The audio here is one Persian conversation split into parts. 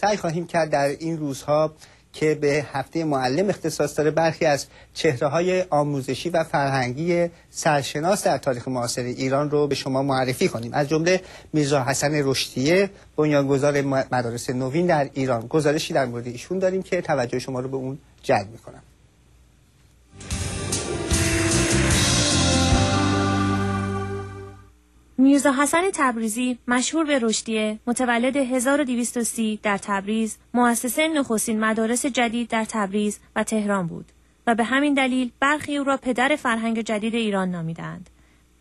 سعی خواهیم کرد در این روزها که به هفته معلم اختصاص داره برخی از چهره های آموزشی و فرهنگی سرشناس در تاریخ معاصر ایران رو به شما معرفی کنیم از جمله میرزا حسن رشدیه بنیانگذار مدارس نوین در ایران گزارشی در مورد ایشون داریم که توجه شما رو به اون جلب میکنم میرزا حسن تبریزی مشهور به رشدیه متولد 1230 در تبریز مؤسسه نخستین مدارس جدید در تبریز و تهران بود و به همین دلیل برخی او را پدر فرهنگ جدید ایران نامیدند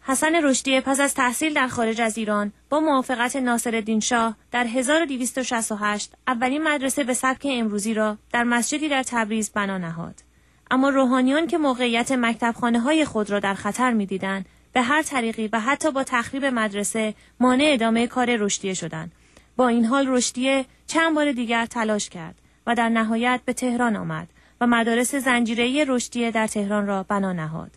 حسن رشدیه پس از تحصیل در خارج از ایران با موافقت ناصر شاه در 1268 اولین مدرسه به سبک امروزی را در مسجدی در تبریز بنا نهاد اما روحانیان که موقعیت مکتبخانه های خود را در خطر میدیدند به هر طریقی و حتی با تخریب مدرسه مانع ادامه کار رشدیه شدند. با این حال رشدیه چند بار دیگر تلاش کرد و در نهایت به تهران آمد و مدارس زنجیره رشدیه در تهران را بنا نهاد.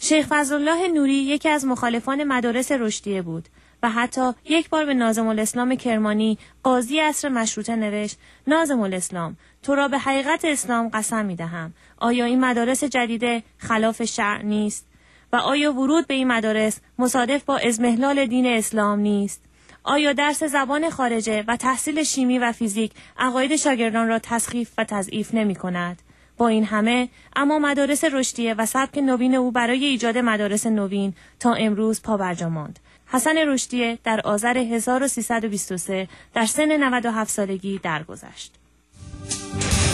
شیخ فضلالله نوری یکی از مخالفان مدارس رشدیه بود و حتی یک بار به نازم الاسلام کرمانی قاضی اصر مشروطه نوشت نازم الاسلام تو را به حقیقت اسلام قسم می دهم آیا این مدارس جدیده خلاف شرع نیست و آیا ورود به این مدارس مصادف با ازمهلال دین اسلام نیست؟ آیا درس زبان خارجه و تحصیل شیمی و فیزیک عقاید شاگردان را تسخیف و تضعیف نمی کند؟ با این همه اما مدارس رشدیه و سبک نوین او برای ایجاد مدارس نوین تا امروز پابرجا ماند. حسن رشدیه در آذر 1323 در سن 97 سالگی درگذشت.